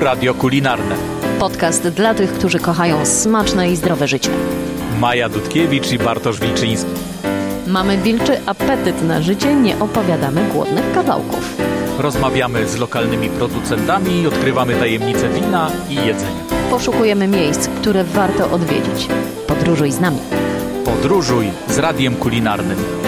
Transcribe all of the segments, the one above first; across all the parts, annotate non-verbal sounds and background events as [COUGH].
Radio Kulinarne. Podcast dla tych, którzy kochają smaczne i zdrowe życie. Maja Dudkiewicz i Bartosz Wilczyński. Mamy wilczy apetyt na życie, nie opowiadamy głodnych kawałków. Rozmawiamy z lokalnymi producentami, odkrywamy tajemnice wina i jedzenia. Poszukujemy miejsc, które warto odwiedzić. Podróżuj z nami. Podróżuj z Radiem Kulinarnym.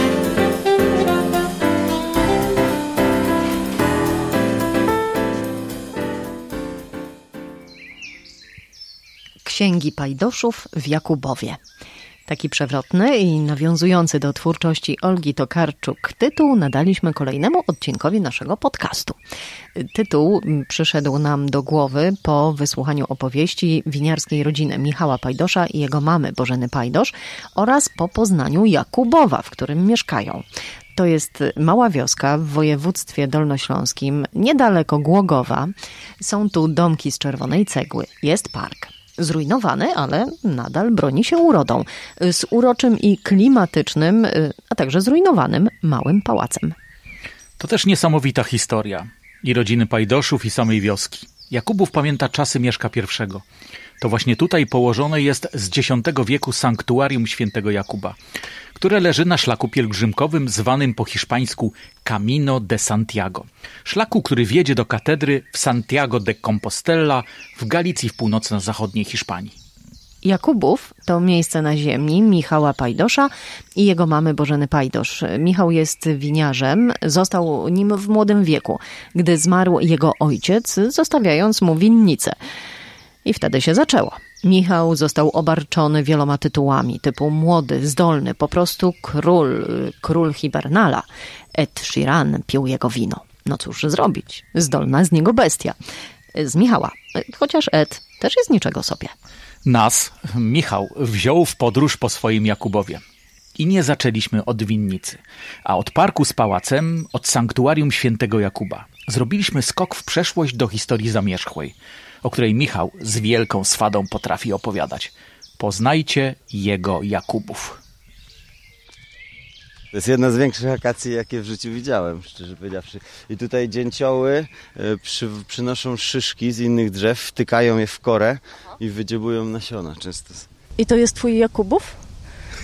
Księgi Pajdoszów w Jakubowie. Taki przewrotny i nawiązujący do twórczości Olgi Tokarczuk tytuł nadaliśmy kolejnemu odcinkowi naszego podcastu. Tytuł mm, przyszedł nam do głowy po wysłuchaniu opowieści winiarskiej rodziny Michała Pajdosza i jego mamy Bożeny Pajdosz oraz po poznaniu Jakubowa, w którym mieszkają. To jest mała wioska w województwie dolnośląskim, niedaleko Głogowa. Są tu domki z czerwonej cegły, jest park zrujnowany, ale nadal broni się urodą. Z uroczym i klimatycznym, y, a także zrujnowanym małym pałacem. To też niesamowita historia. I rodziny Pajdoszów, i samej wioski. Jakubów pamięta czasy Mieszka I. To właśnie tutaj położone jest z X wieku sanktuarium świętego Jakuba, które leży na szlaku pielgrzymkowym zwanym po hiszpańsku Camino de Santiago. Szlaku, który wiedzie do katedry w Santiago de Compostela w Galicji w północno-zachodniej Hiszpanii. Jakubów to miejsce na ziemi Michała Pajdosza i jego mamy Bożeny Pajdosz. Michał jest winiarzem, został nim w młodym wieku, gdy zmarł jego ojciec, zostawiając mu winnicę. I wtedy się zaczęło. Michał został obarczony wieloma tytułami typu młody, zdolny, po prostu król, król Hibernala. Ed Sheeran pił jego wino. No cóż zrobić, zdolna z niego bestia. Z Michała, chociaż Ed też jest niczego sobie. Nas, Michał, wziął w podróż po swoim Jakubowie. I nie zaczęliśmy od winnicy, a od parku z pałacem, od sanktuarium świętego Jakuba zrobiliśmy skok w przeszłość do historii zamierzchłej, o której Michał z wielką swadą potrafi opowiadać. Poznajcie jego Jakubów. To jest jedna z większych akacji, jakie w życiu widziałem, szczerze powiedziawszy. I tutaj dzięcioły e, przy, przynoszą szyszki z innych drzew, wtykają je w korę i wydziebują nasiona często. I to jest twój Jakubów?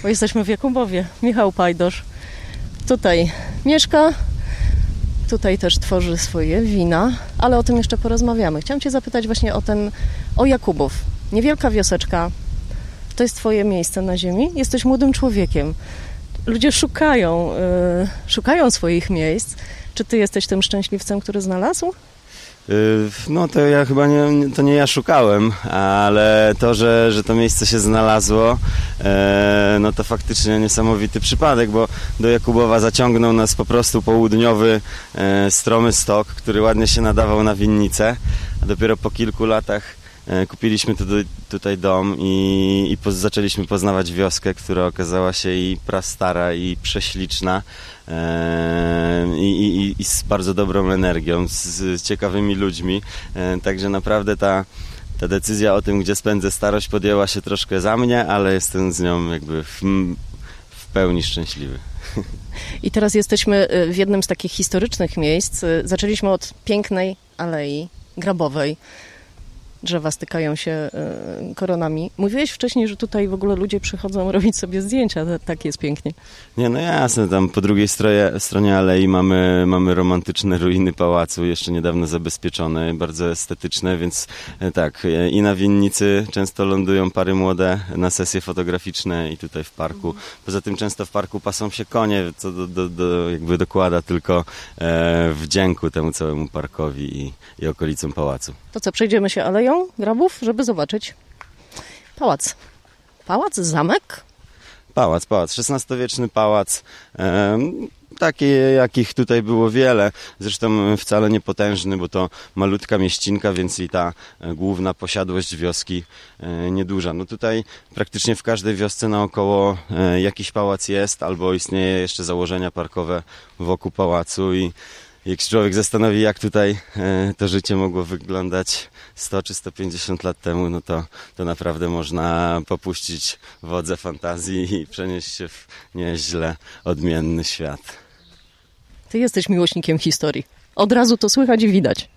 Bo jesteśmy w Jakubowie. Michał Pajdosz. Tutaj mieszka, Tutaj też tworzy swoje wina, ale o tym jeszcze porozmawiamy. Chciałam Cię zapytać właśnie o ten, o Jakubów. Niewielka wioseczka, to jest Twoje miejsce na ziemi, jesteś młodym człowiekiem. Ludzie szukają, yy, szukają swoich miejsc. Czy Ty jesteś tym szczęśliwcem, który znalazł? Y, no to ja chyba nie, to nie ja szukałem, ale to, że, że to miejsce się znalazło, y, no to faktycznie niesamowity przypadek, bo do Jakubowa zaciągnął nas po prostu południowy y, stromy stok, który ładnie się nadawał na winnicę, a dopiero po kilku latach E, kupiliśmy tutaj, dom i, i po, zaczęliśmy poznawać wioskę, która okazała się i prastara, i prześliczna, e, i, i, i, z bardzo dobrą energią, z, z ciekawymi ludźmi. E, także naprawdę ta, ta decyzja o tym, gdzie spędzę starość, podjęła się troszkę za mnie, ale jestem z nią jakby w, w pełni szczęśliwy. [LAUGHS] I teraz jesteśmy e, w jednym z takich historycznych miejsc. E, zaczęliśmy od pięknej alei grabowej drzewa stykają się e, koronami. Mówiłeś wcześniej, że tutaj w ogóle ludzie przychodzą [LAUGHS] robić sobie zdjęcia, tak jest pięknie. Nie, no jasne, tam po drugiej stronie, stronie alei mamy, mamy romantyczne ruiny pałacu, jeszcze niedawno zabezpieczone, bardzo estetyczne, więc e, tak, e, i na winnicy często lądują pary młode na sesje fotograficzne i tutaj w parku. Poza tym często w parku pasą się konie, co do, do, do jakby dokłada tylko e, wdzięku temu całemu parkowi i, i okolicom pałacu. To co, przejdziemy się aleją? szukają grabów, żeby zobaczyć pałac. Pałac, zamek? Pałac, pałac, XVI-wieczny pałac. Ehm jakich tutaj było wiele. Zresztą wcale nie potężny, bo to malutka mieścinka, więc i ta e, główna posiadłość wioski e, nieduża. No tutaj praktycznie w każdej wiosce naokoło e, jakiś pałac jest, albo istnieje jeszcze założenia parkowe wokół pałacu i jak się człowiek zastanowi, jak tutaj e, to życie mogło wyglądać 100 czy 150 lat temu, no to, to naprawdę można popuścić wodze fantazji i przenieść się w nieźle odmienny świat. Ty jesteś miłośnikiem historii. Od razu to słychać i widać.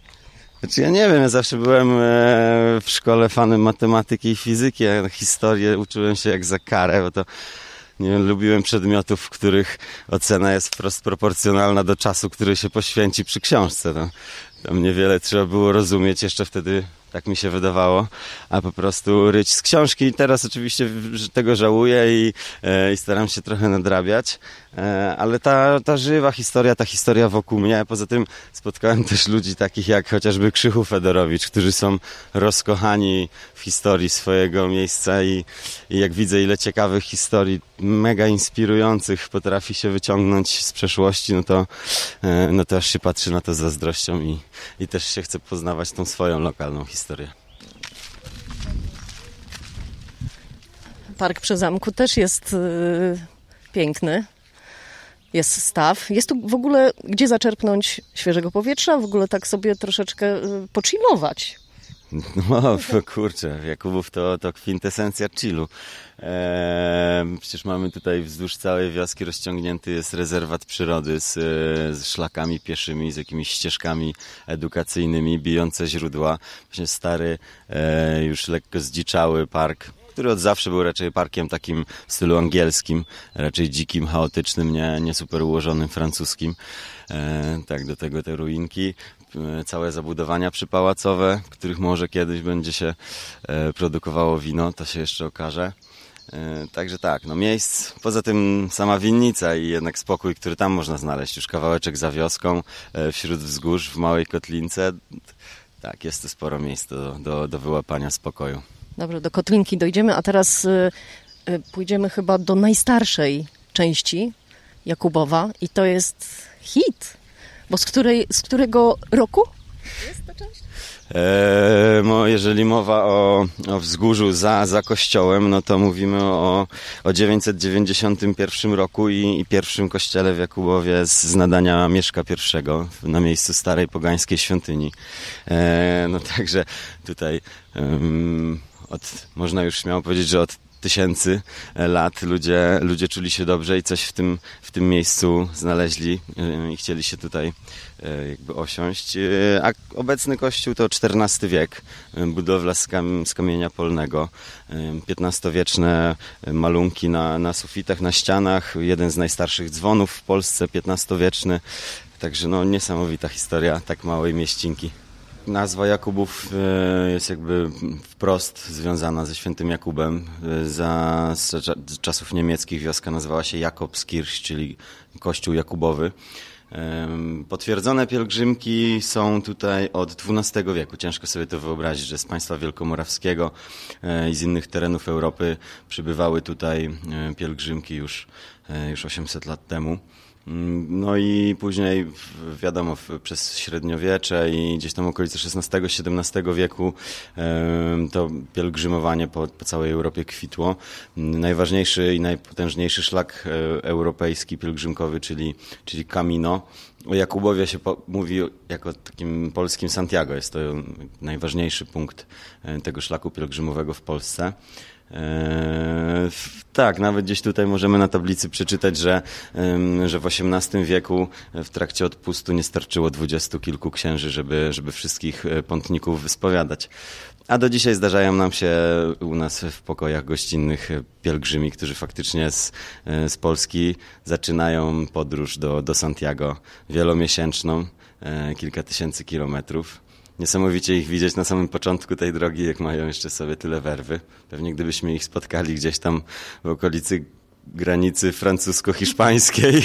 Znaczy ja nie wiem, ja zawsze byłem e, w szkole fanem matematyki i fizyki, a historię uczyłem się jak za karę, bo to nie wiem, lubiłem przedmiotów, w których ocena jest wprost proporcjonalna do czasu, który się poświęci przy książce. No. Tam niewiele trzeba było rozumieć jeszcze wtedy tak mi się wydawało, a po prostu ryć z książki. teraz oczywiście tego żałuję i, e, i staram się trochę nadrabiać, e, ale ta, ta żywa historia, ta historia wokół mnie, poza tym spotkałem też ludzi takich jak chociażby Krzychu Fedorowicz, którzy są rozkochani w historii swojego miejsca i, i jak widzę ile ciekawych historii, mega inspirujących potrafi się wyciągnąć z przeszłości, no to, e, no to aż się patrzy na to z zazdrością i, i też się chce poznawać tą swoją lokalną historię historia. Park przy zamku też jest yy, piękny. Jest staw. Jest tu w ogóle gdzie zaczerpnąć świeżego powietrza, w ogóle tak sobie troszeczkę yy, [LAUGHS] No kurczę, Jakubów to, to kwintesencja chillu. Eee, przecież mamy tutaj wzdłuż całej wioski rozciągnięty jest rezerwat przyrody z, e, z szlakami pieszymi, z jakimiś ścieżkami edukacyjnymi, bijące źródła. Właśnie stary, e, już lekko zdziczały park który od zawsze był raczej parkiem takim w stylu angielskim, raczej dzikim, chaotycznym, nie, nie super ułożonym francuskim. E, tak, do tego te ruinki. E, całe zabudowania przypałacowe, w których może kiedyś będzie się e, produkowało wino, to się jeszcze okaże. E, także tak, no miejsc, poza tym sama winnica i jednak spokój, który tam można znaleźć, już kawałeczek za wioską, wśród wzgórz, w małej kotlince. Tak, jest tu sporo miejsc do, do, do wyłapania spokoju. Dobrze, do kotlinki dojdziemy, a teraz y, y, pójdziemy chyba do najstarszej części Jakubowa i to jest hit. Bo z, której, z którego roku jest ta część? E, jeżeli mowa o, o wzgórzu za, za kościołem, no to mówimy o, o 991 roku i, i pierwszym kościele w Jakubowie z, z nadania Mieszka I na miejscu starej pogańskiej świątyni. E, no także tutaj um, od, można już śmiało powiedzieć, że od tysięcy e, lat ludzie, ludzie czuli się dobrze i coś w tym, w tym miejscu znaleźli e, i chcieli się tutaj e, jakby osiąść. A obecny kościół to XIV wiek, budowla z, kamienia polnego, XV-wieczne malunki na, na sufitach, na ścianach, jeden z najstarszych dzwonów w Polsce, XV-wieczny. Także no, niesamowita historia tak małej mieścinki. Nazwa Jakubów e, jest jakby wprost związana ze świętym Jakubem. E, za czasów niemieckich wioska nazywała się Jakobskirch, czyli kościół jakubowy. E, potwierdzone pielgrzymki są tutaj od XII wieku. Ciężko sobie to wyobrazić, że z państwa wielkomorawskiego i z innych terenów Europy przybywały tutaj pielgrzymki już, już 800 lat temu. No i później, wiadomo, przez średniowiecze i gdzieś tam okolice XVI-XVII wieku to pielgrzymowanie po, po, całej Europie kwitło. Najważniejszy i najpotężniejszy szlak e, europejski pielgrzymkowy, czyli, czyli Camino. O Jakubowie się po, mówi jako takim polskim Santiago. Jest to najważniejszy punkt e, tego szlaku pielgrzymowego w Polsce. E, tak, nawet gdzieś tutaj możemy na tablicy przeczytać, że, że w XVIII wieku w trakcie odpustu nie starczyło dwudziestu kilku księży, żeby, żeby wszystkich e, pątników wyspowiadać. A do dzisiaj zdarzają nam się u nas w pokojach gościnnych pielgrzymi, którzy faktycznie z, e, z Polski zaczynają podróż do, do Santiago wielomiesięczną, kilka tysięcy kilometrów. Niesamowicie ich widzieć na samym początku tej drogi, jak mają jeszcze sobie tyle werwy. Pewnie gdybyśmy ich spotkali gdzieś tam w okolicy granicy francusko-hiszpańskiej [LAUGHS]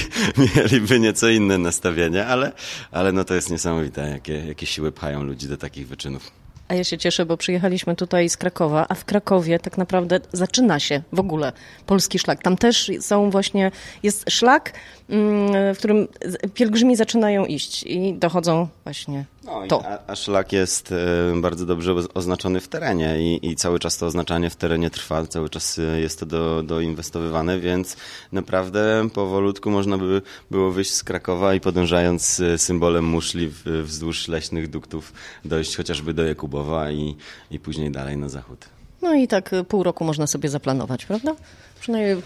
mieliby nieco inne nastawienie, ale, ale no to jest niesamowite, jakie, jakie siły pchają ludzi do takich wyczynów. A ja się cieszę, bo przyjechaliśmy tutaj z Krakowa, a w Krakowie tak naprawdę zaczyna się w ogóle polski szlak. Tam też są właśnie, jest szlak, mm, w którym pielgrzymi zaczynają iść i dochodzą właśnie no, A, szlak jest e, bardzo dobrze oznaczony w terenie i, i, cały czas to oznaczanie w terenie trwa, cały czas e, jest to do, doinwestowywane, więc naprawdę powolutku można by było wyjść z Krakowa i podążając e, symbolem muszli wzdłuż leśnych duktów dojść chociażby do Jakubowa i, i później dalej na zachód. No i tak pół roku można sobie zaplanować, prawda? Przynajmniej...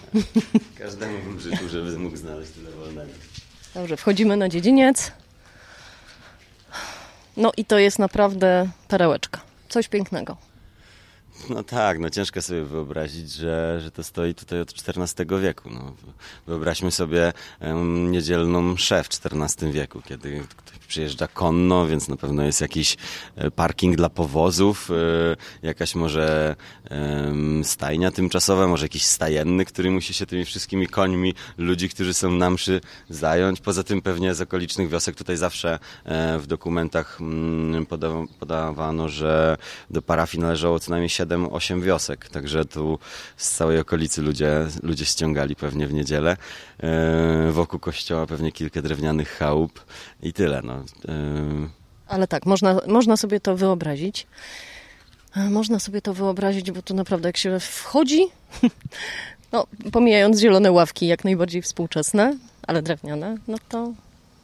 Każdemu w życiu, żeby mógł znaleźć tyle wolnego. Dobrze, wchodzimy na dziedziniec. No i to jest naprawdę perełeczka. Coś pięknego. No tak, no ciężko sobie wyobrazić, że, że to stoi tutaj od XIV wieku. No, wyobraźmy sobie um, niedzielną mszę w XIV wieku, kiedy ktoś przyjeżdża konno, więc na pewno jest jakiś e, parking dla powozów, y, jakaś może y, stajnia tymczasowa, może jakiś stajenny, który musi się tymi wszystkimi końmi ludzi, którzy są na mszy zająć. Poza tym pewnie z okolicznych wiosek tutaj zawsze y, w dokumentach mm, podawano, że do parafii należało co najmniej 7 7-8 wiosek, także tu z całej okolicy ludzie, ludzie ściągali pewnie w niedzielę. E, wokół kościoła pewnie kilka drewnianych chałup i tyle. No. E, ale tak, można, można sobie to wyobrazić. E, można sobie to wyobrazić, bo tu naprawdę jak się wchodzi, [LAUGHS] no pomijając zielone ławki, jak najbardziej współczesne, ale drewniane, no to,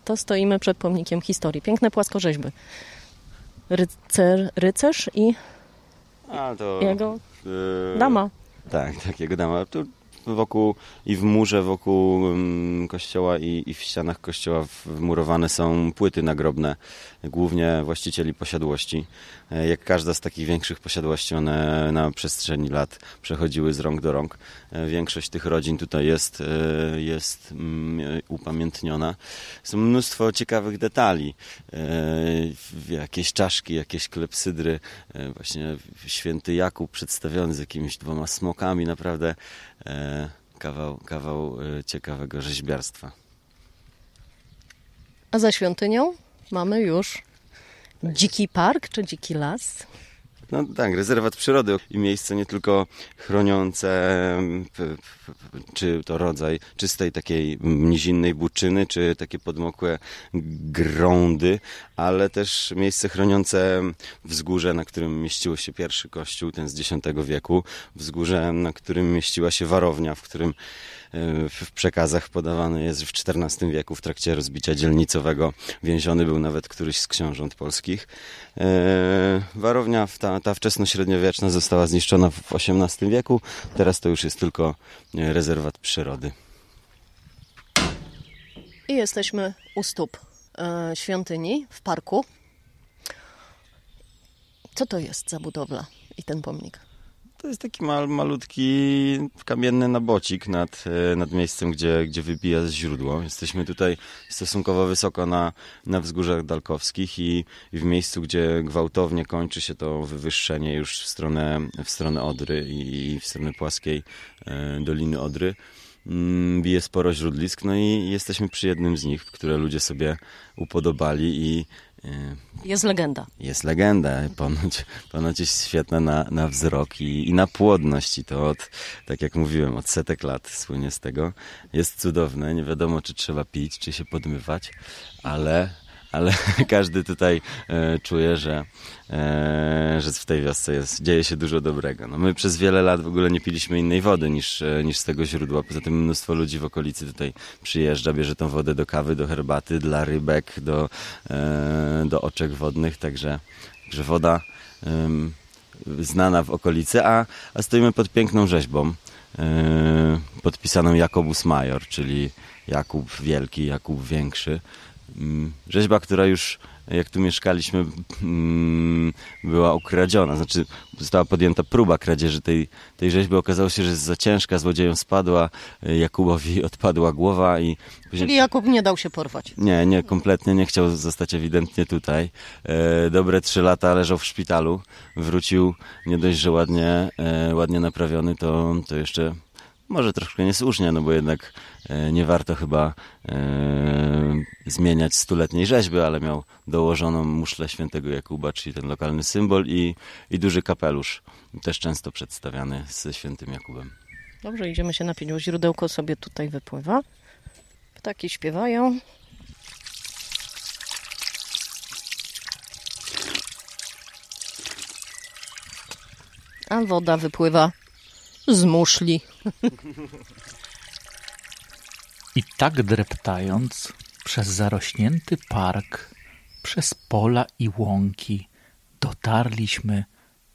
to stoimy przed pomnikiem historii. Piękne płaskorzeźby. Rycer, rycerz i a to... Jego y, dama. Tak, tak, jego dama. To wokół i w murze wokół mm, kościoła i, i w ścianach kościoła wmurowane są płyty nagrobne, głównie właścicieli posiadłości. E, jak każda z takich większych posiadłości, one na przestrzeni lat przechodziły z rąk do rąk. E, większość tych rodzin tutaj jest, e, jest mm, upamiętniona. Są mnóstwo ciekawych detali. Jakieś czaszki, jakieś klepsydry, właśnie święty Jakub przedstawiony z jakimiś dwoma smokami, naprawdę kawał, kawał y, ciekawego rzeźbiarstwa. A za świątynią mamy już Dziki park czy dziki las? No tak, rezerwat przyrody i miejsce nie tylko chroniące czy to rodzaj czystej takiej nizinnej buczyny, czy takie podmokłe grądy, ale też miejsce chroniące wzgórze, na którym mieściło się pierwszy kościół, ten z X wieku, wzgórze, na którym mieściła się warownia, w którym E, w przekazach podawane jest, że w XIV wieku w trakcie rozbicia dzielnicowego więziony był nawet któryś z książąt polskich. E, warownia, ta, ta wczesnośredniowieczna została zniszczona w XVIII wieku, teraz to już jest tylko e, rezerwat przyrody. I jesteśmy u stóp świątyni w parku. Co to jest za budowla i ten pomnik? To jest taki mal, malutki kamienny nabocik nad, e, nad miejscem, gdzie, gdzie wybija źródło. Jesteśmy tutaj stosunkowo wysoko na, na wzgórzach dalkowskich i, i w miejscu, gdzie gwałtownie kończy się to wywyższenie już w stronę, w stronę Odry i, i w stronę płaskiej e, Doliny Odry mm, bije sporo źródlisk, no i jesteśmy przy jednym z nich, które ludzie sobie upodobali i Y, jest legenda. Jest legenda, ponoć, ponoć jest świetna na, na wzrok i, i na płodność i to od, tak jak mówiłem, od setek lat słynie z tego. Jest cudowne, nie wiadomo czy trzeba pić, czy się podmywać, ale ale [LAUGHS] każdy tutaj e, czuje, że, e, że w tej wiosce jest, dzieje się dużo dobrego. No my przez wiele lat w ogóle nie piliśmy innej wody niż, e, niż z tego źródła. Poza tym mnóstwo ludzi w okolicy tutaj przyjeżdża, bierze tą wodę do kawy, do herbaty, dla rybek, do, do oczek wodnych, także, także woda znana w okolicy, a, a stoimy pod piękną rzeźbą podpisaną Jakobus Major, czyli Jakub Wielki, Jakub Większy, Mm, rzeźba, która już jak tu mieszkaliśmy, mm, była ukradziona. Znaczy została podjęta próba kradzieży tej, tej rzeźby. Okazało się, że jest za ciężka, złodziejom spadła, y, Jakubowi [LAUGHS] odpadła głowa i... Później... Czyli Jakub nie dał się porwać. Nie, nie, kompletnie nie chciał zostać ewidentnie tutaj. E, dobre trzy lata leżał w szpitalu. Wrócił nie dość, że ładnie, e, ładnie naprawiony, to, to jeszcze może troszkę niesłusznie, no bo jednak e, nie warto chyba e, zmieniać stuletniej rzeźby, ale miał dołożoną muszlę świętego Jakuba, czyli ten lokalny symbol i, i duży kapelusz, też często przedstawiany ze świętym Jakubem. Dobrze, idziemy się napić, bo źródełko sobie tutaj wypływa. Ptaki śpiewają. A woda wypływa z muszli. I tak dreptając przez zarośnięty park, przez pola i łąki, dotarliśmy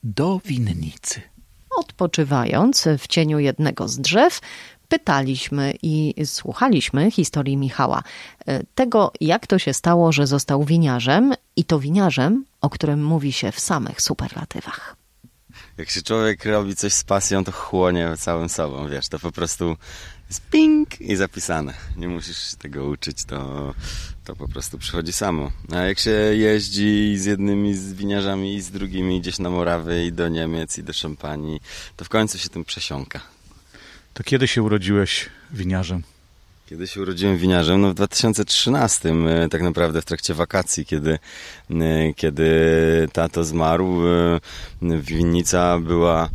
do winnicy. Odpoczywając w cieniu jednego z drzew, pytaliśmy i słuchaliśmy historii Michała, e, tego jak to się stało, że został winiarzem i to winiarzem, o którym mówi się w samych superlatywach jak się człowiek robi coś z pasją, to chłonie całym sobą, wiesz, to po prostu jest ping i zapisane. Nie musisz tego uczyć, to, to po prostu przychodzi samo. A jak się jeździ z jednymi z winiarzami i z drugimi gdzieś na Morawy i do Niemiec i do Szampanii, to w końcu się tym przesiąka. To kiedy się urodziłeś winiarzem? Kiedy się urodziłem winiarzem? No w 2013, e, tak naprawdę w trakcie wakacji, kiedy, e, kiedy tato zmarł, e, winnica była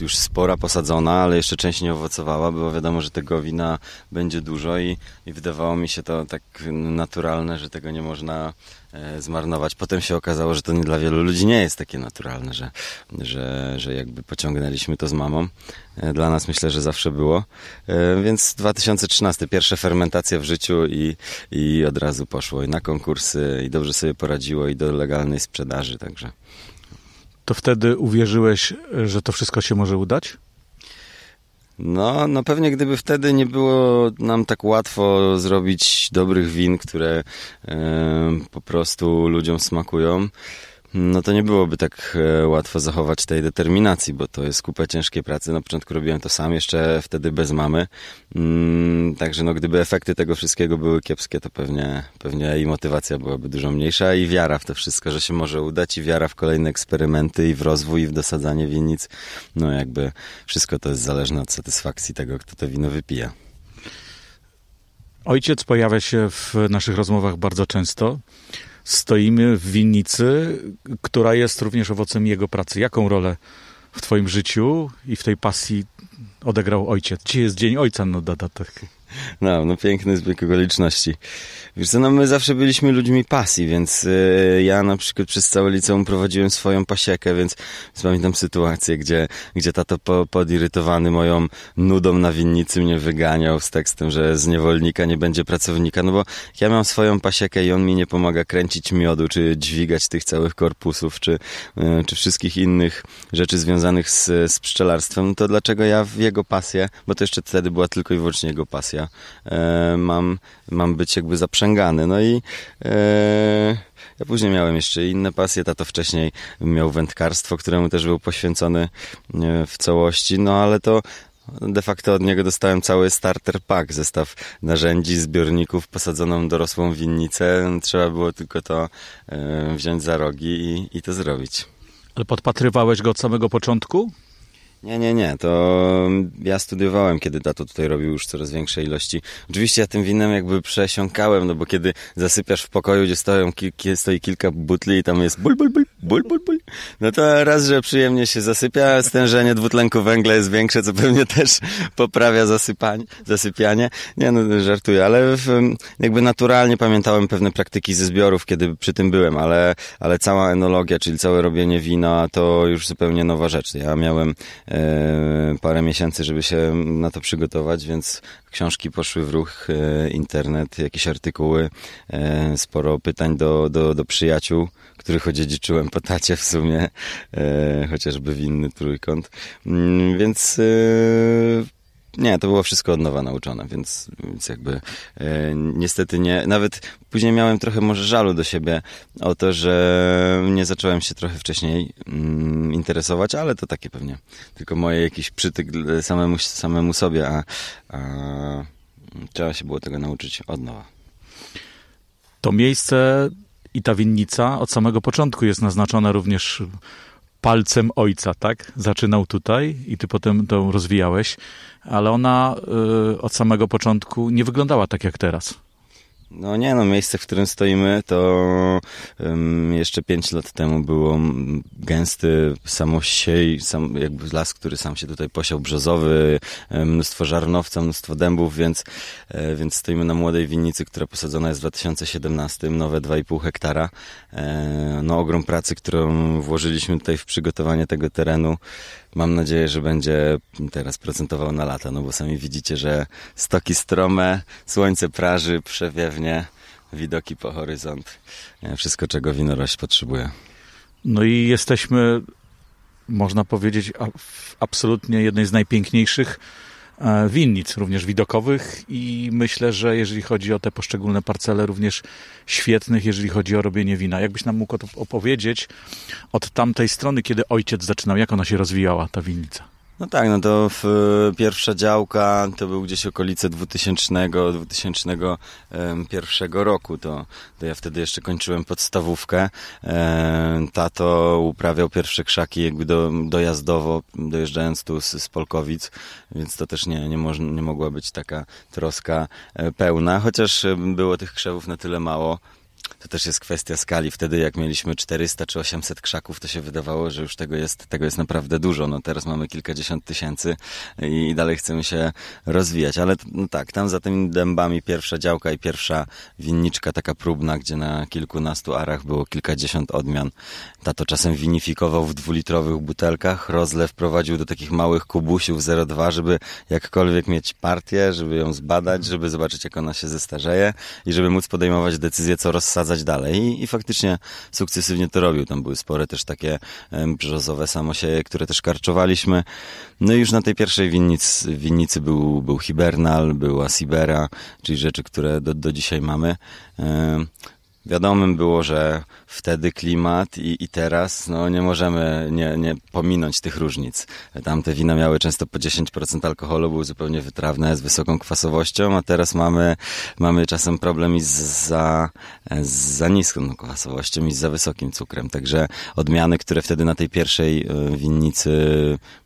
już spora posadzona, ale jeszcze część nie owocowała, bo wiadomo, że tego wina będzie dużo i, i wydawało mi się to tak naturalne, że tego nie można e, zmarnować. Potem się okazało, że to nie dla wielu ludzi nie jest takie naturalne, że, że, że jakby pociągnęliśmy to z mamą. E, dla nas myślę, że zawsze było. E, więc 2013, pierwsze fermentacje w życiu i, i od razu poszło i na konkursy i dobrze sobie poradziło i do legalnej sprzedaży, także to wtedy uwierzyłeś, że to wszystko się może udać? No, no pewnie gdyby wtedy nie było nam tak łatwo zrobić dobrych win, które e, po prostu ludziom smakują, no to nie byłoby tak e, łatwo zachować tej determinacji, bo to jest kupę ciężkiej pracy. Na początku robiłem to sam, jeszcze wtedy bez mamy. Mm, także no, gdyby efekty tego wszystkiego były kiepskie, to pewnie, pewnie i motywacja byłaby dużo mniejsza i wiara w to wszystko, że się może udać i wiara w kolejne eksperymenty i w rozwój i w dosadzanie winnic. No jakby wszystko to jest zależne od satysfakcji tego, kto to wino wypija. Ojciec pojawia się w naszych rozmowach bardzo często stoimy w winnicy, która jest również owocem jego pracy. Jaką rolę w Twoim życiu i w tej pasji odegrał ojciec? Czy jest Dzień Ojca na dodatek. No, no piękny zbieg okoliczności. Wiesz co, no my zawsze byliśmy ludźmi pasji, więc e, ja na przykład przez całe liceum prowadziłem swoją pasiekę, więc, więc pamiętam sytuację, gdzie, gdzie tato po, podirytowany moją nudą na winnicy mnie wyganiał z tekstem, że z niewolnika nie będzie pracownika, no bo ja mam swoją pasiekę i on mi nie pomaga kręcić miodu, czy dźwigać tych całych korpusów, czy, e, czy wszystkich innych rzeczy związanych z, z pszczelarstwem, no to dlaczego ja w jego pasję, bo to jeszcze wtedy była tylko i wyłącznie jego pasja, E, mam, mam być jakby zaprzęgany. No i e, ja później miałem jeszcze inne pasje. Tato wcześniej miał wędkarstwo, któremu też był poświęcony w całości. No ale to De facto od niego dostałem cały starter pack, zestaw narzędzi, zbiorników, posadzoną dorosłą winnicę. Trzeba było tylko to e, wziąć za rogi i, i to zrobić. Ale podpatrywałeś go od samego początku? Nie, nie, nie. To ja studiowałem, kiedy tato tutaj robił już coraz większe ilości. Oczywiście ja tym winem jakby przesiąkałem, no bo kiedy zasypiasz w pokoju, gdzie stoją, stoi kilka butli i tam jest bul, bul, bul, bul, bul, bul, no to raz, że przyjemnie się zasypia, stężenie dwutlenku węgla jest większe, co pewnie też poprawia zasypanie, zasypianie. Nie, no żartuję, ale w, jakby naturalnie pamiętałem pewne praktyki ze zbiorów, kiedy przy tym byłem, ale, ale cała enologia, czyli całe robienie wina, to już zupełnie nowa rzecz. Ja miałem E, parę miesięcy, żeby się na to przygotować, więc książki poszły w ruch, e, internet, jakieś artykuły, e, sporo pytań do, do, do przyjaciół, których odziedziczyłem po tacie w sumie, chociażby winny trójkąt. Mm, więc nie, to było wszystko od nowa nauczone, więc, więc jakby e, niestety nie. Nawet później miałem trochę może żalu do siebie o to, że nie zacząłem się trochę wcześniej mm, interesować, ale to takie pewnie tylko moje jakiś przytyk samemu, samemu sobie, a, a trzeba się było tego nauczyć od nowa. To miejsce i ta winnica od samego początku jest naznaczona również palcem ojca, tak? Zaczynał tutaj i ty potem to rozwijałeś, ale ona y, od samego początku nie wyglądała tak jak teraz. No nie, no miejsce, w którym stoimy, to um, jeszcze pięć lat temu było gęsty samosiej, sam, jakby las, który sam się tutaj posiał, brzozowy, e, mnóstwo żarnowca, mnóstwo dębów, więc, e, więc stoimy na młodej winnicy, która posadzona jest w 2017, nowe 2,5 hektara. E, no ogrom pracy, którą włożyliśmy tutaj w przygotowanie tego terenu, Mam nadzieję, że będzie teraz procentował na lata, no bo sami widzicie, że stoki strome, słońce praży przewiewnie, widoki po horyzont, e, wszystko czego winorość potrzebuje. No i jesteśmy, można powiedzieć, w absolutnie jednej z najpiękniejszych E, winnic, również widokowych i myślę, że jeżeli chodzi o te poszczególne parcele, również świetnych, jeżeli chodzi o robienie wina. Jakbyś nam mógł opowiedzieć od tamtej strony, kiedy ojciec zaczynał, jak ona się rozwijała, ta winnica? No tak, no to w, pierwsza działka to był gdzieś okolice 2000-2001 roku. To, to ja wtedy jeszcze kończyłem podstawówkę. E, tato uprawiał pierwsze krzaki jakby do, dojazdowo, dojeżdżając tu z, z Polkowic, więc to też nie, nie, moż, nie mogła być taka troska e, pełna, chociaż było tych krzewów na tyle mało, to też jest kwestia skali. Wtedy jak mieliśmy 400 czy 800 krzaków, to się wydawało, że już tego jest, tego jest naprawdę dużo. No teraz mamy kilkadziesiąt tysięcy i dalej chcemy się rozwijać. Ale no tak, tam za tymi dębami pierwsza działka i pierwsza winniczka taka próbna, gdzie na kilkunastu arach było kilkadziesiąt odmian. Tato czasem winifikował w dwulitrowych butelkach, rozlew prowadził do takich małych kubusiów 0,2, żeby jakkolwiek mieć partię, żeby ją zbadać, żeby zobaczyć jak ona się zestarzeje i żeby móc podejmować decyzję, co rozsadzić wsadzać dalej I, i faktycznie sukcesywnie to robił. Tam były spore też takie brzozowe samosieje, które też karczowaliśmy. No i już na tej pierwszej winnicy, winnicy był, był hibernal, była sibera, czyli rzeczy, które do, do dzisiaj mamy. Wiadomym było, że wtedy klimat i, i teraz, no nie możemy nie, nie pominąć tych różnic. Tamte wina miały często po 10% alkoholu, były zupełnie wytrawne, z wysoką kwasowością, a teraz mamy, mamy czasem problem i z za, z za niską kwasowością i z za wysokim cukrem. Także odmiany, które wtedy na tej pierwszej e, winnicy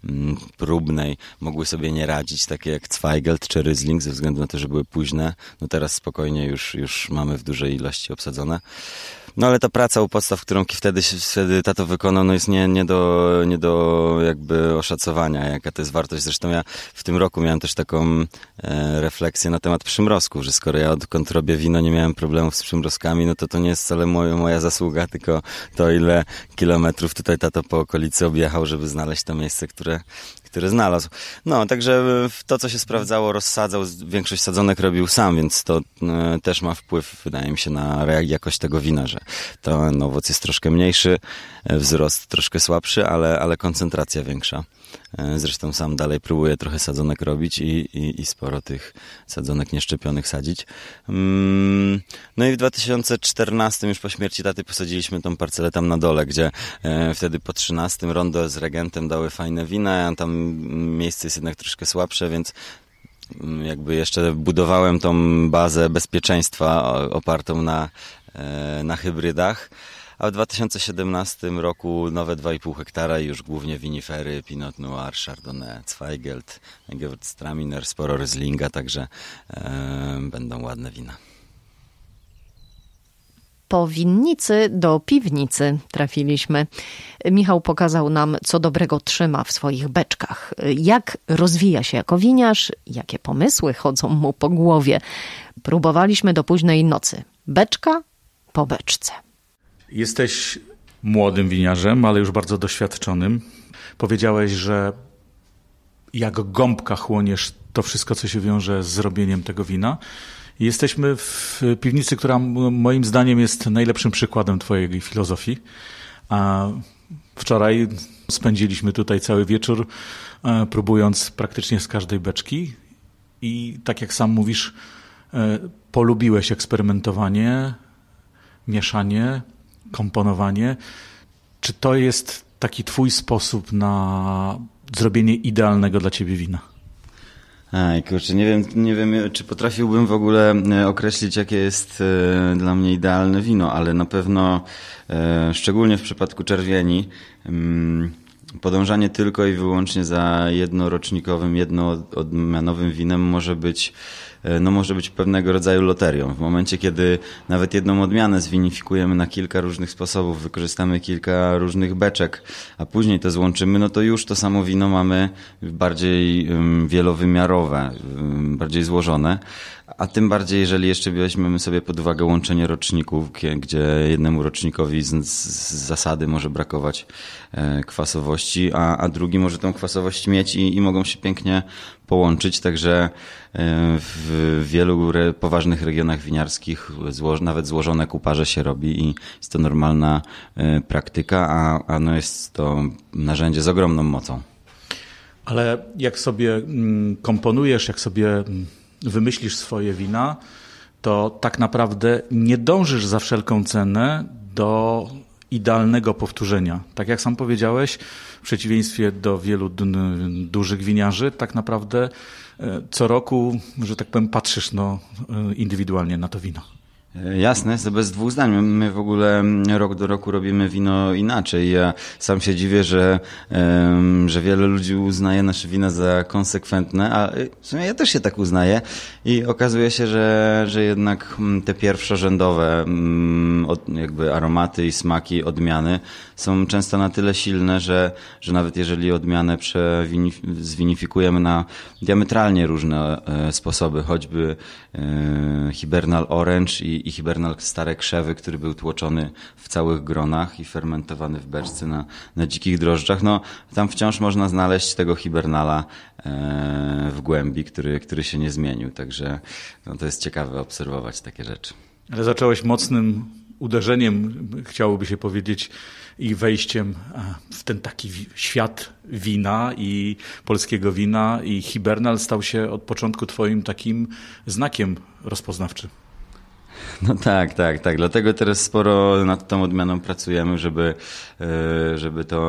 mm, próbnej mogły sobie nie radzić, takie jak Zweigelt czy Riesling, ze względu na to, że były późne, no teraz spokojnie już, już mamy w dużej ilości obsadzone. No ale ta praca u podstaw, którą wtedy, wtedy tato wykonał, no jest nie, nie, do, nie do jakby oszacowania, jaka to jest wartość. Zresztą ja w tym roku miałem też taką e, refleksję na temat przymrozków, że skoro ja odkąd robię wino, nie miałem problemów z przymrozkami, no to to nie jest wcale moja, moja zasługa, tylko to ile kilometrów tutaj tato po okolicy objechał, żeby znaleźć to miejsce, które który znalazł. No, także e, to, co się sprawdzało, rozsadzał, większość sadzonek robił sam, więc to e, też ma wpływ, wydaje mi się, na jakość tego wina, że ten owoc jest troszkę mniejszy, e, wzrost troszkę słabszy, ale, ale koncentracja większa. E, zresztą sam dalej próbuję trochę sadzonek robić i, i, i sporo tych sadzonek nieszczepionych sadzić. Mm, no i w 2014 już po śmierci taty posadziliśmy tą parcelę tam na dole, gdzie e, wtedy po 13 rondo z regentem dały fajne wina, a tam miejsce jest jednak troszkę słabsze, więc mm, jakby jeszcze budowałem tą bazę bezpieczeństwa opartą na, e, na hybrydach a w 2017 roku nowe 2,5 hektara już głównie winifery, Pinot Noir, Chardonnay, Zweigelt, Gewürztraminer, sporo Rieslinga, także e, będą ładne wina po winnicy do piwnicy trafiliśmy. Michał pokazał nam, co dobrego trzyma w swoich beczkach, jak rozwija się jako winiarz, jakie pomysły chodzą mu po głowie. Próbowaliśmy do późnej nocy. Beczka po beczce. Jesteś młodym winiarzem, ale już bardzo doświadczonym. Powiedziałeś, że jak gąbka chłoniesz to wszystko, co się wiąże z robieniem tego wina. Jesteśmy w piwnicy, która moim zdaniem jest najlepszym przykładem Twojej filozofii. A wczoraj spędziliśmy tutaj cały wieczór, e, próbując praktycznie z każdej beczki. I tak jak sam mówisz, e, polubiłeś eksperymentowanie, mieszanie, komponowanie. Czy to jest taki twój sposób na zrobienie idealnego dla ciebie wina? Aj, kurczę, nie wiem, nie wiem, czy potrafiłbym w ogóle e, określić, jakie jest e, dla mnie idealne wino, ale na pewno, e, szczególnie w przypadku czerwieni, mm, podążanie tylko i wyłącznie za jednorocznikowym, jednoodmianowym winem może być E, no może być pewnego rodzaju loterią. W momencie, kiedy nawet jedną odmianę zwinifikujemy na kilka różnych sposobów, wykorzystamy kilka różnych beczek, a później to złączymy, no to już to samo wino mamy bardziej wielowymiarowe, bardziej złożone. A tym bardziej, jeżeli jeszcze weźmiemy sobie pod uwagę łączenie roczników, gdzie jednemu rocznikowi z, z zasady może brakować e, kwasowości, a, a drugi może tą kwasowość mieć i, i mogą się pięknie połączyć. Także e, w wielu re, poważnych regionach winiarskich zło, nawet złożone kuparze się robi i jest to normalna e, praktyka, a, a no jest to narzędzie z ogromną mocą. Ale jak sobie mm, komponujesz, jak sobie mm, wymyślisz swoje wina, to tak naprawdę nie dążysz za wszelką cenę do idealnego powtórzenia. Tak jak sam powiedziałeś, w przeciwieństwie do wielu dużych winiarzy, tak naprawdę e, co roku, że tak powiem, patrzysz no, e, indywidualnie na to wino. E, jasne, to bez dwóch zdań. My w ogóle mm, rok do roku robimy wino inaczej. Ja sam się dziwię, że, że wiele ludzi uznaje nasze wina za konsekwentne, a y, w sumie ja też się tak uznaję. I okazuje się, że, że jednak mm, te pierwszorzędowe mm, jakby aromaty i smaki, odmiany są często na tyle silne, że, że nawet jeżeli odmianę zwinifikujemy na diametralnie różne e, sposoby, choćby e, hibernal orange i, i hibernal stare krzewy, który był tłoczony w całych gronach i fermentowany w beczce na, na dzikich drożdżach, no tam wciąż można znaleźć tego hibernala e, w głębi, który, który się nie zmienił. Także no, to jest ciekawe obserwować takie rzeczy. Ale zacząłeś mocnym uderzeniem, chciałoby się powiedzieć, i wejściem w ten taki świat wina i polskiego wina. I Hibernal stał się od początku Twoim takim znakiem rozpoznawczym. No tak, tak, tak. Dlatego teraz sporo nad tą odmianą pracujemy, żeby, e, żeby to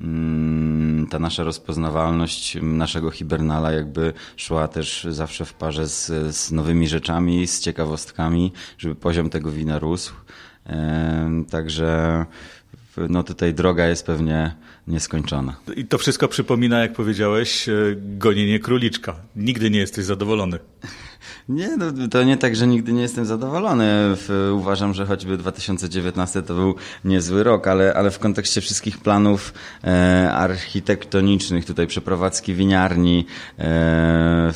Mm, ta nasza rozpoznawalność naszego hibernala jakby szła też zawsze w parze z, z nowymi rzeczami, z ciekawostkami, żeby poziom tego wina rósł. Także no tutaj droga jest pewnie nieskończona. I to wszystko przypomina, jak powiedziałeś, e, gonienie króliczka. Nigdy nie jesteś zadowolony. Nie, no, to nie tak, że nigdy nie jestem zadowolony. Uważam, że choćby 2019 to był niezły rok, ale, ale w kontekście wszystkich planów e, architektonicznych, tutaj przeprowadzki winiarni, e,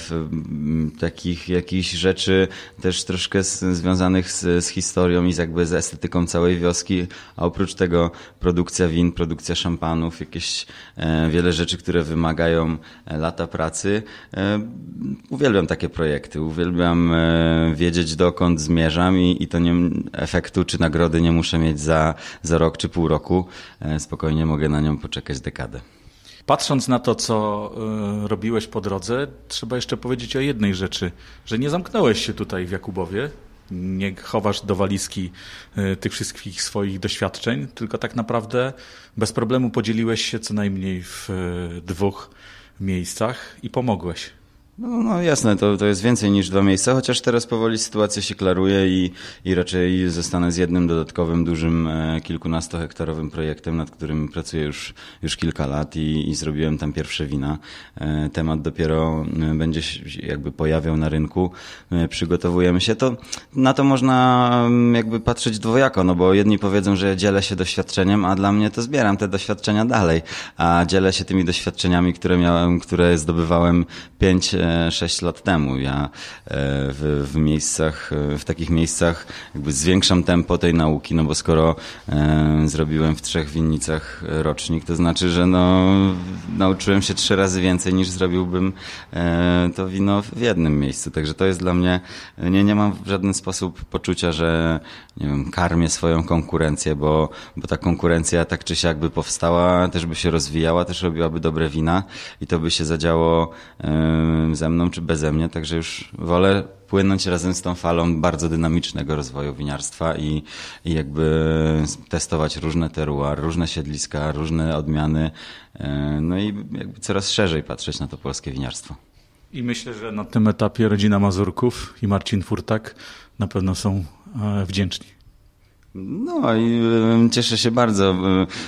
takich jakichś rzeczy też troszkę z, związanych z, z, historią i jakby z estetyką całej wioski, a oprócz tego produkcja win, produkcja szampanów, jakieś e, wiele rzeczy, które wymagają e, lata pracy. E, uwielbiam takie projekty uwielbiam e, wiedzieć dokąd zmierzam i, i to nie, efektu czy nagrody nie muszę mieć za, za rok czy pół roku. E, spokojnie mogę na nią poczekać dekadę. Patrząc na to, co e, robiłeś po drodze, trzeba jeszcze powiedzieć o jednej rzeczy, że nie zamknąłeś się tutaj w Jakubowie, nie chowasz do walizki tych wszystkich swoich doświadczeń, tylko tak naprawdę bez problemu podzieliłeś się co najmniej w dwóch miejscach i pomogłeś. No, no, no jasne, to, to jest więcej niż dwa miejsca, chociaż teraz powoli sytuacja się klaruje i, i raczej zostanę z jednym dodatkowym, dużym, e, kilkunastohektarowym projektem, nad którym pracuję już, już kilka lat i, i zrobiłem tam pierwsze wina. E, temat dopiero e, będzie się jakby pojawiał na rynku, przygotowujemy się. To na to można jakby patrzeć dwojako, no bo jedni powiedzą, że dzielę się doświadczeniem, a dla mnie to zbieram te doświadczenia dalej, a dzielę się tymi doświadczeniami, które miałem, które zdobywałem pięć 6 lat temu. Ja e, w, w miejscach, w takich miejscach jakby zwiększam tempo tej nauki, no bo skoro e, zrobiłem w trzech winnicach rocznik, to znaczy, że no, nauczyłem się trzy razy więcej niż zrobiłbym e, to wino w jednym miejscu. Także to jest dla mnie, nie, nie mam w żaden sposób poczucia, że nie wiem, karmię swoją konkurencję, bo, bo ta konkurencja tak czy siak by powstała, też by się rozwijała, też robiłaby dobre wina i to by się zadziało ze mną czy beze mnie, także już wolę płynąć razem z tą falą bardzo dynamicznego rozwoju winiarstwa i, i jakby testować różne teruar, różne siedliska, różne odmiany, e, no i jakby coraz szerzej patrzeć na to polskie winiarstwo. I myślę, że na tym etapie rodzina Mazurków i Marcin Furtak na pewno są e, wdzięczni. No i cieszę się bardzo.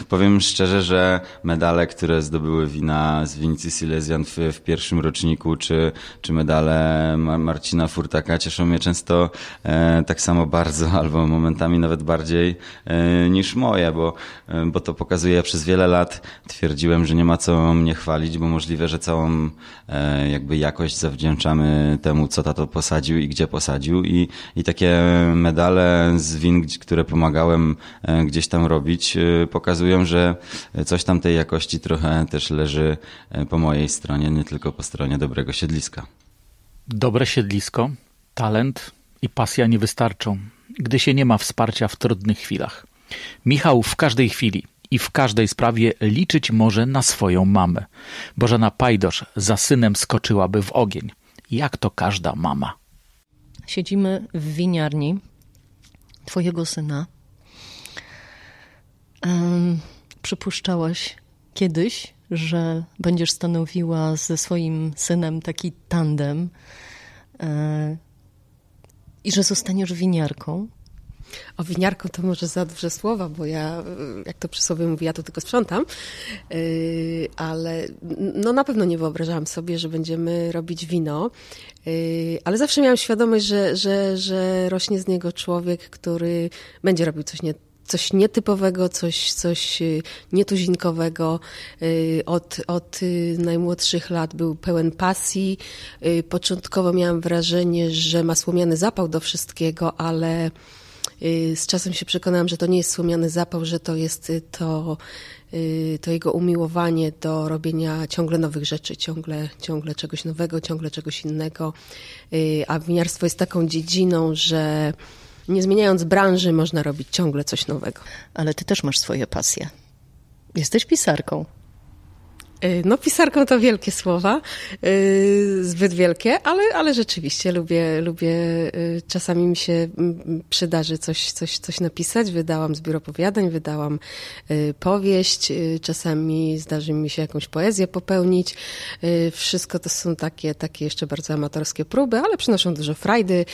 Powiem szczerze, że medale, które zdobyły wina z Winicy Silesian w, w, pierwszym roczniku, czy, czy medale Marcina Furtaka cieszą mnie często e, tak samo bardzo, [LAUGHS] albo momentami nawet bardziej e, niż moje, bo, e, bo to pokazuje, ja przez wiele lat twierdziłem, że nie ma co mnie chwalić, bo możliwe, że całą e, jakby jakość zawdzięczamy temu, co tato posadził i gdzie posadził i, i takie medale z win, które pomagałem e, gdzieś tam robić, e, pokazują, że coś tam tej jakości trochę też leży e, po mojej stronie, nie tylko po stronie dobrego siedliska. Dobre siedlisko, talent i pasja nie wystarczą, gdy się nie ma wsparcia w trudnych chwilach. Michał w każdej chwili i w każdej sprawie liczyć może na swoją mamę. Bożena Pajdosz za synem skoczyłaby w ogień, jak to każda mama. Siedzimy w winiarni Twojego syna. Przypuszczałaś kiedyś, że będziesz stanowiła ze swoim synem taki tandem e, i że zostaniesz winiarką. O winiarku to może za duże słowa, bo ja, jak to przysłowie mówi, ja to tylko sprzątam, y, ale no na pewno nie wyobrażałam sobie, że będziemy robić wino, y, ale zawsze miałam świadomość, że, że, że rośnie z niego człowiek, który będzie robił coś nie coś nietypowego, coś, coś y, nietuzinkowego. Od, od najmłodszych lat był pełen pasji. Początkowo miałam wrażenie, że ma słomiany zapał do wszystkiego, ale Y, z czasem się przekonałam, że to nie jest słomiany zapał, że to jest y, to, y, to jego umiłowanie do robienia ciągle nowych rzeczy, ciągle, ciągle czegoś nowego, ciągle czegoś innego. A winiarstwo jest taką dziedziną, że nie zmieniając branży, można robić ciągle coś nowego. Ale ty też masz swoje pasje. Jesteś pisarką. Y, no, pisarką to wielkie słowa, y, zbyt wielkie, ale, ale rzeczywiście lubię, lubię, y, czasami mi się przydarzy coś, coś, coś napisać. Wydałam zbiór opowiadań, wydałam powieść, czasami zdarzy mi się jakąś poezję popełnić. Wszystko to są takie, takie jeszcze bardzo amatorskie próby, ale przynoszą dużo frajdy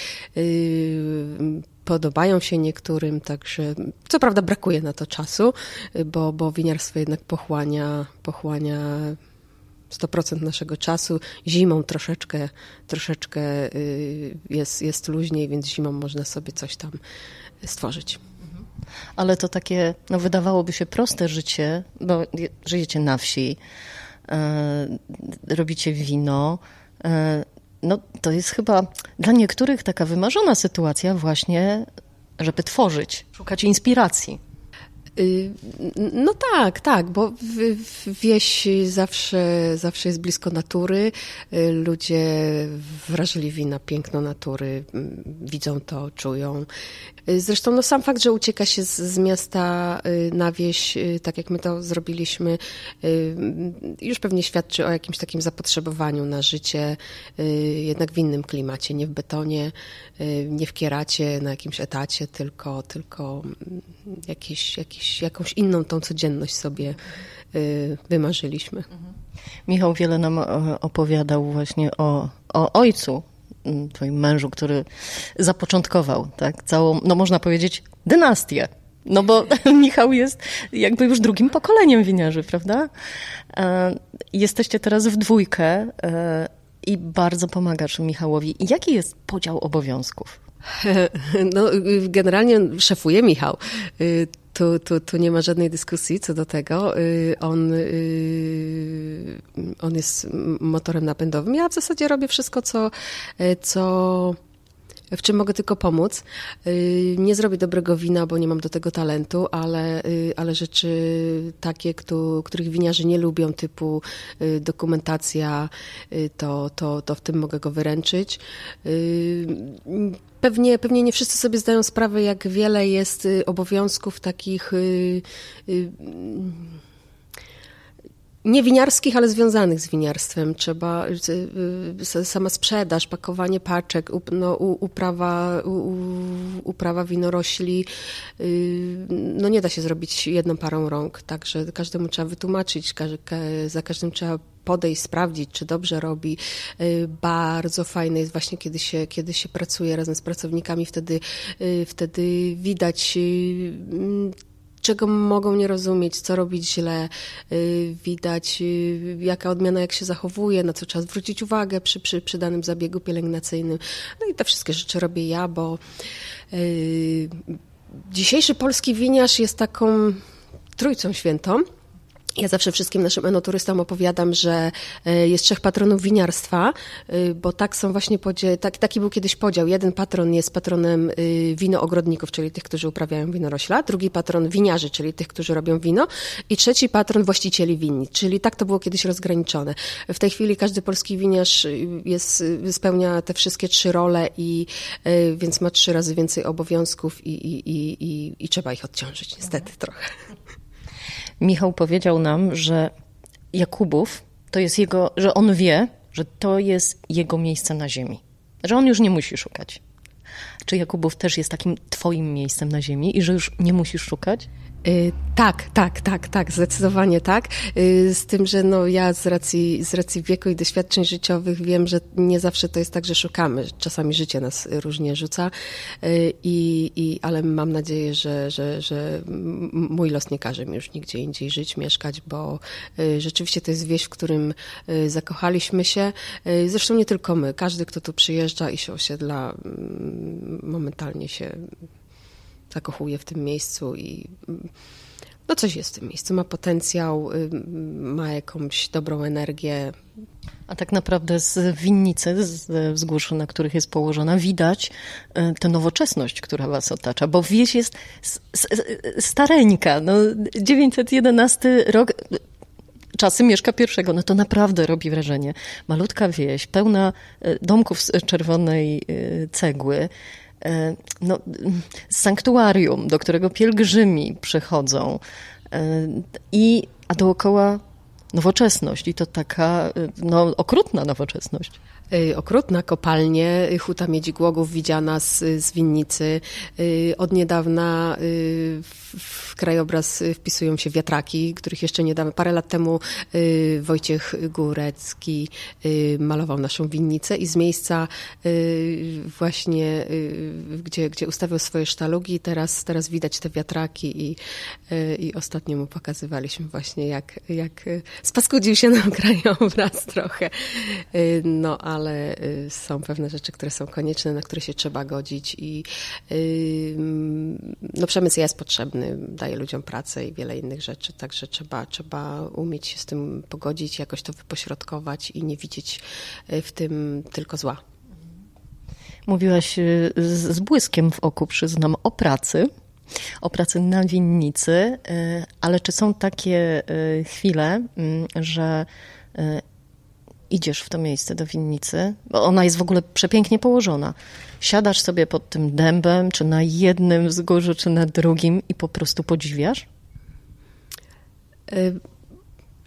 podobają się niektórym, także co prawda brakuje na to czasu, bo, bo winiarstwo jednak pochłania, pochłania 100% naszego czasu. Zimą troszeczkę, troszeczkę y, jest, jest luźniej, więc zimą można sobie coś tam stworzyć. Mhm. Ale to takie, no wydawałoby się proste życie, bo żyjecie na wsi, y, robicie wino, y, no, to jest chyba dla niektórych taka wymarzona sytuacja właśnie, żeby tworzyć, szukać inspiracji. Y, no tak, tak, bo wieś zawsze, zawsze jest blisko natury. Y, ludzie wrażliwi na piękno natury mm, widzą to, czują. Y, zresztą no, sam fakt, że ucieka się z, z miasta na wieś, tak jak my to zrobiliśmy, mm, już pewnie świadczy o jakimś takim zapotrzebowaniu na życie, jednak w innym klimacie, nie w betonie, nie w kieracie, na jakimś etacie, tylko, tylko mm, jakieś, jakieś jakiś, jakąś inną tą codzienność sobie y, wymarzyliśmy. Mhm. Michał wiele nam e, opowiadał właśnie o, o ojcu, mm, twoim mężu, który zapoczątkował tak, całą, no można powiedzieć, dynastię. No bo [LAUGHS] Michał jest jakby już drugim pokoleniem winiarzy, prawda? E, jesteście teraz w dwójkę e, i bardzo pomagasz Michałowi. Jaki jest podział obowiązków? [LAUGHS] No, generalnie szefuje Michał. Y, tu, tu, tu nie ma żadnej dyskusji co do tego. Y, on, y, on jest motorem napędowym. Ja w zasadzie robię wszystko, co, y, co w czym mogę tylko pomóc. Nie zrobię dobrego wina, bo nie mam do tego talentu, ale, ale rzeczy takie, których winiarzy nie lubią, typu dokumentacja, to, to, to w tym mogę go wyręczyć Pewnie, pewnie nie wszyscy sobie zdają sprawę, jak wiele jest y, obowiązków takich y, y, nie winiarskich, ale związanych z winiarstwem. Trzeba sama sprzedaż, pakowanie paczek, no, uprawa, uprawa winorośli. No nie da się zrobić jedną parą rąk, także każdemu trzeba wytłumaczyć, za każdym trzeba podejść, sprawdzić, czy dobrze robi. Y, bardzo fajne jest właśnie, kiedy się, kiedy się pracuje razem z pracownikami, wtedy, y, wtedy widać y, mm, czego mogą nie rozumieć, co robić źle, widać jaka odmiana, jak się zachowuje, na co trzeba zwrócić uwagę przy, przy, przy danym zabiegu pielęgnacyjnym. No i te wszystkie rzeczy robię ja, bo dzisiejszy polski winiarz jest taką trójcą świętą. Ja zawsze wszystkim naszym enoturystom opowiadam, że e, jest trzech patronów winiarstwa, y, bo tak są właśnie podzie- tak, taki był kiedyś podział. Jeden patron jest patronem y, winoogrodników, czyli tych, którzy uprawiają winorośla, drugi patron winiarzy, czyli tych, którzy robią wino i trzeci patron właścicieli winnic, czyli tak to było kiedyś rozgraniczone. W tej chwili każdy polski winiarz y, jest, spełnia te wszystkie trzy role i więc ma trzy razy więcej obowiązków i, i, i, i, i trzeba ich odciążyć, niestety trochę. Michał powiedział nam, że Jakubów to jest jego, że on wie, że to jest jego miejsce na ziemi, że on już nie musi szukać. Czy Jakubów też jest takim twoim miejscem na ziemi i że już nie musisz szukać? Y, tak, tak, tak, tak, zdecydowanie tak. Y, z tym, że no ja z racji, z racji wieku i doświadczeń życiowych wiem, że nie zawsze to jest tak, że szukamy. Czasami życie nas różnie rzuca, y, i, i, ale mam nadzieję, że, że, że mój los nie każe mi już nigdzie indziej żyć, mieszkać, bo rzeczywiście to jest wieś, w którym zakochaliśmy się. Zresztą nie tylko my. Każdy, kto tu przyjeżdża i się osiedla, mm, momentalnie się zakochuje w tym miejscu i mm, no coś jest w tym miejscu. Ma potencjał, y, ma jakąś dobrą energię. A tak naprawdę z winnicy, z wzgórz, na których jest położona, widać y, tę nowoczesność, która was otacza, bo wieś jest stareńka. No, 911 rok, czasy Mieszka pierwszego, no to naprawdę robi wrażenie. Malutka wieś, pełna y, domków z czerwonej cegły, E, no, sanktuarium, do którego pielgrzymi przychodzą. E, I, a dookoła nowoczesność i to taka e, no, okrutna nowoczesność. Y, okrutna kopalnie. Y, huta Miedzi Głogów widziana z, z winnicy. Y, od niedawna w, w krajobraz wpisują się wiatraki, których jeszcze nie damy. Parę lat temu Wojciech Górecki malował naszą winnicę i z miejsca właśnie, gdzie, gdzie ustawiał swoje sztalugi, teraz, teraz widać te wiatraki i, i ostatnio mu pokazywaliśmy właśnie, jak, jak spaskudził się nam [LAUGHS] krajobraz trochę. No a ale y, są pewne rzeczy, które są konieczne, na które się trzeba godzić i y, mm, no przemysł jest potrzebny, daje ludziom pracę i wiele innych rzeczy, także trzeba, trzeba umieć się z tym pogodzić, jakoś to wypośrodkować i nie widzieć y, w tym tylko zła. Mówiłaś z błyskiem w oku, przyznam, o pracy o pracy na winnicy, ale czy są takie chwile, mm, że idziesz w to miejsce do winnicy, bo ona jest w ogóle przepięknie położona. Siadasz sobie pod tym dębem, czy na jednym wzgórzu, czy na drugim i po prostu podziwiasz? Y,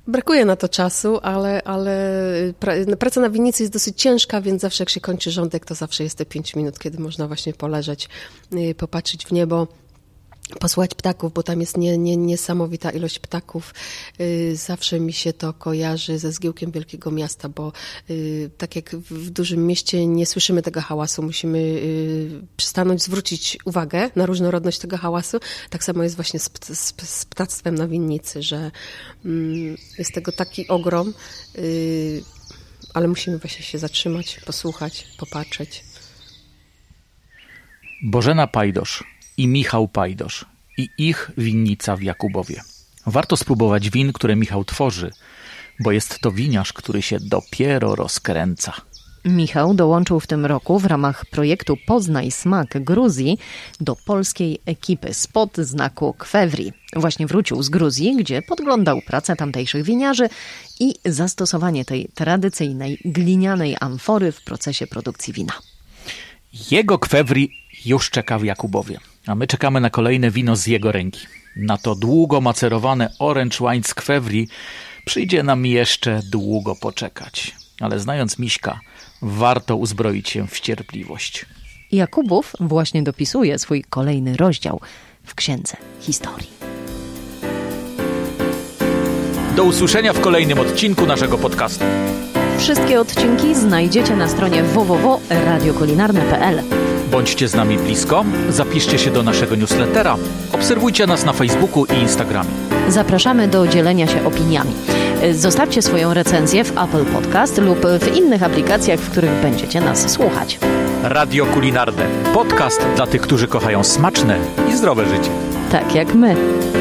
brakuje na to czasu, ale, ale y, no, praca na winnicy jest dosyć ciężka, więc zawsze jak się kończy rządek, to zawsze jest te pięć minut, kiedy można właśnie poleżeć, y, popatrzeć w niebo posłać ptaków, bo tam jest nie, nie, niesamowita ilość ptaków. Y, zawsze mi się to kojarzy ze zgiełkiem wielkiego miasta, bo y, tak jak w dużym mieście nie słyszymy tego hałasu, musimy przystanąć, zwrócić uwagę na różnorodność tego hałasu. Tak samo jest właśnie z, z, z ptactwem na winnicy, że mm, jest tego taki ogrom, y, ale musimy właśnie się zatrzymać, posłuchać, popatrzeć. Bożena Pajdosz i Michał Pajdosz i ich winnica w Jakubowie. Warto spróbować win, które Michał tworzy, bo jest to winiarz, który się dopiero rozkręca. Michał dołączył w tym roku w ramach projektu Poznaj smak Gruzji do polskiej ekipy spod znaku Kwewri. Właśnie wrócił z Gruzji, gdzie podglądał pracę tamtejszych winiarzy i zastosowanie tej tradycyjnej glinianej amfory w procesie produkcji wina. Jego Kwewri już czeka w Jakubowie. A my czekamy na kolejne wino z jego ręki. Na to długo macerowane Orange Wine z Kwewri przyjdzie nam jeszcze długo poczekać. Ale znając Miśka, warto uzbroić się w cierpliwość. Jakubów właśnie dopisuje swój kolejny rozdział w Księdze Historii. Do usłyszenia w kolejnym odcinku naszego podcastu. Wszystkie odcinki znajdziecie na stronie www.radiokulinarne.pl. Bądźcie z nami blisko, zapiszcie się do naszego newslettera, obserwujcie nas na Facebooku i Instagramie. Zapraszamy do dzielenia się opiniami. Zostawcie swoją recenzję w Apple Podcast lub w innych aplikacjach, w których będziecie nas słuchać. Radio Kulinarne. Podcast dla tych, którzy kochają smaczne i zdrowe życie. Tak jak my.